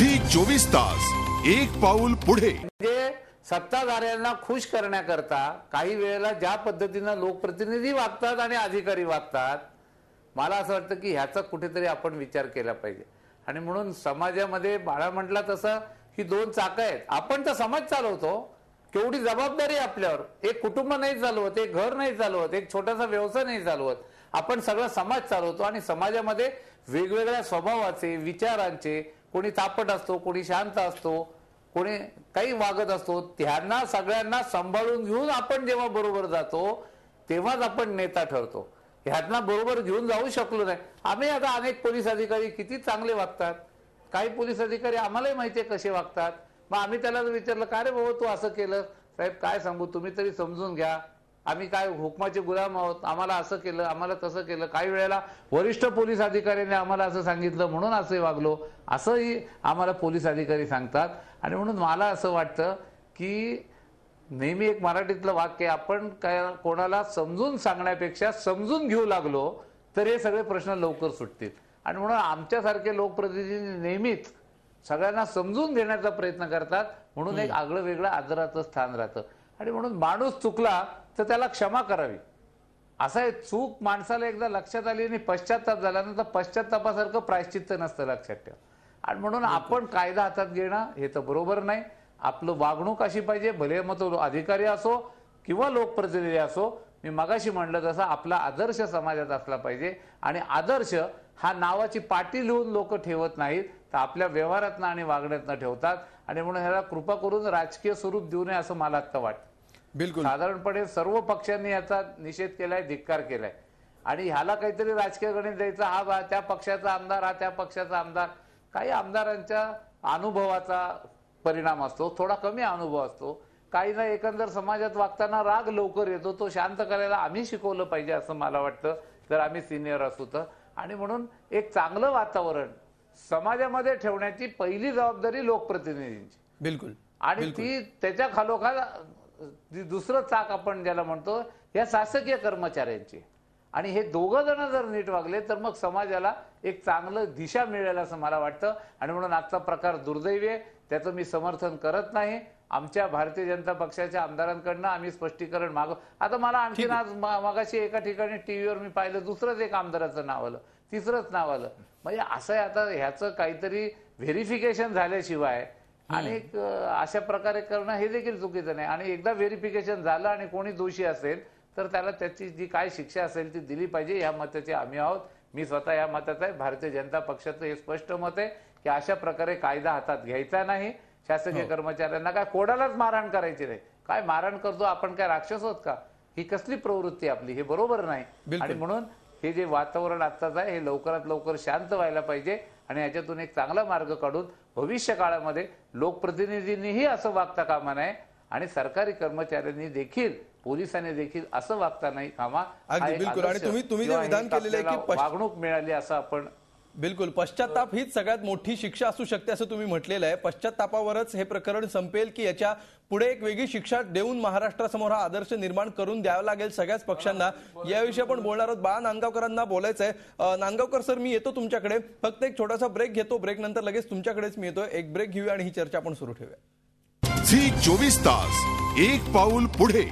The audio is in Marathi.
चोवीस तास एक पाऊल पुढे म्हणजे सत्ताधाऱ्यांना खुश करण्याकरता काही वेळेला ज्या पद्धतीनं लोकप्रतिनिधी वागतात आणि अधिकारी वागतात मला असं वाटतं की ह्याचा कुठेतरी आपण विचार केला पाहिजे आणि म्हणून समाजामध्ये बाळा म्हटला तसं की दोन चाक आहेत आपण तर समाज चालवतो केवढी जबाबदारी आपल्यावर एक कुटुंब नाही चालवत एक घर नाही चालवत एक छोटासा व्यवसाय नाही चालवत आपण सगळा समाज चालवतो आणि समाजामध्ये वेगवेगळ्या स्वभावाचे विचारांचे कोणी तापट असतो कोणी शांत असतो कोणी काही वागत असतो त्यांना सगळ्यांना सांभाळून घेऊन आपण जेव्हा बरोबर जातो तेव्हाच आपण नेता ठरतो ह्यांना बरोबर घेऊन जाऊ शकलो नाही आम्ही आता अनेक पोलीस अधिकारी किती चांगले वागतात काही पोलीस अधिकारी आम्हालाही माहिती आहे कसे वागतात मग आम्ही त्याला विचारलं का रे बाबा तू असं केलं साहेब काय सांगू तुम्ही तरी समजून घ्या आम्ही काय हुकमाचे गुलाम आहोत आम्हाला असं केलं आम्हाला तसं केलं काही वेळेला वरिष्ठ पोलीस अधिकाऱ्यांनी आम्हाला असं सांगितलं म्हणून असंही वागलो असंही आम्हाला पोलीस अधिकारी सांगतात आणि म्हणून मला असं वाटतं की नेहमी एक मराठीतलं वाक्य आपण काय कोणाला समजून सांगण्यापेक्षा समजून घेऊ लागलो तर हे सगळे प्रश्न लवकर सुटतील आणि म्हणून आमच्यासारखे लोकप्रतिनिधी नेहमीच सगळ्यांना समजून देण्याचा प्रयत्न करतात म्हणून एक आगळं वेगळं आदराचं स्थान राहतं आणि म्हणून माणूस चुकला तर त्याला क्षमा करावी असं आहे चूक माणसाला एकदा लक्षात आली आणि पश्चाताप झाल्यानंतर पश्चातापासारखं प्रायश्चित्त नसतं लक्षात ठेवा आणि म्हणून आपण कायदा हातात घेणं हे तर बरोबर नाही आपलं वागणूक अशी पाहिजे भले मतो अधिकारी असो किंवा लोकप्रतिनिधी असो मी मगाशी म्हणलं तसं आपला आदर्श समाजात असला पाहिजे आणि आदर्श हा नावाची पाटी लिहून लोक ठेवत नाहीत आपल्या व्यवहारातनं आणि वागण्यातनं ठेवतात आणि म्हणून ह्याला कृपा करून राजकीय स्वरूप देऊ नये असं मला आता वाटतं बिलकुल साधारणपणे सर्व पक्षांनी याचा निषेध केलाय धिक्कार केलाय आणि ह्याला काहीतरी राजकीय गणित द्यायचा हा त्या पक्षाचा आमदार हा त्या पक्षाचा आमदार काही आमदारांच्या अनुभवाचा परिणाम असतो थोडा कमी अनुभव असतो काही ना एकंदर समाजात वागताना राग लवकर येतो तो शांत करायला आम्ही शिकवलं पाहिजे असं मला वाटतं जर आम्ही सिनियर असू तर आणि म्हणून एक चांगलं वातावरण समाजामध्ये ठेवण्याची पहिली जबाबदारी लोकप्रतिनिधींची बिलकुल आणि ती त्याच्या खालोखाल दुसरं चाक आपण ज्याला म्हणतो या शासकीय कर्मचाऱ्यांची आणि हे दोघं जण जर नीट वागले तर मग समाजाला एक चांगलं दिशा मिळेल असं मला वाटतं आणि म्हणून आजचा प्रकार दुर्दैवी आहे त्याचं मी समर्थन करत नाही आमच्या भारतीय जनता पक्षाच्या आमदारांकडनं आम्ही स्पष्टीकरण मागव आता मला आणखी आज मागाशी एका ठिकाणी टीव्हीवर मी पाहिलं दुसरंच एक आमदाराचं नाव आलं तिसरंच नाव आलं म्हणजे असं आता ह्याचं काहीतरी व्हेरिफिकेशन झाल्याशिवाय आणि अशा प्रकारे करणं हे देखील चुकीचं नाही आणि एकदा व्हेरिफिकेशन झालं आणि कोणी दोषी असेल तर त्याला त्याची जी काय शिक्षा असेल ती दिली पाहिजे या मताचे आम्ही आहोत मी स्वतः या मताचा आहे भारतीय जनता पक्षाचं हे स्पष्ट मत आहे की अशा प्रकारे कायदा हातात घ्यायचा नाही शासकीय हो. कर्मचाऱ्यांना काय कोणालाच मारहाण करायची नाही काय मारहाण करतो आपण काय राक्षस होत का ही कसली प्रवृत्ती आपली हे बरोबर नाही आणि म्हणून हे जे वातावरण आत्ताच आहे हे लवकरात लवकर शांत व्हायला पाहिजे आणि याच्यातून एक चांगला मार्ग काढून भविष्य काळामध्ये लोकप्रतिनिधींनीही असं वागता कामा नये आणि सरकारी कर्मचाऱ्यांनी देखील पोलिसांनी देखील असं वागता नाही कामा आणि तुम्ही तुम्ही जे विधान केलेलं आहे की वागणूक मिळाली असं आपण बिलकुल पश्चाताप हीच सगळ्यात मोठी शिक्षा असू शकते असं तुम्ही म्हटलेलं आहे पश्चातापावरच हे प्रकरण संपेल की याच्या पुढे एक वेगळी शिक्षा देऊन महाराष्ट्रासमोर हा आदर्श निर्माण करून द्यावा लागेल सगळ्याच पक्षांना याविषयी आपण बोलणार आहोत बाळा नांदगावकरांना बोलायचं आहे नांदगावकर सर मी येतो तुमच्याकडे फक्त एक छोटासा ब्रेक घेतो ब्रेक नंतर लगेच तुमच्याकडेच मी येतो एक ब्रेक घेऊया आणि ही चर्चा आपण सुरू ठेवूया चोवीस तास एक पाऊल पुढे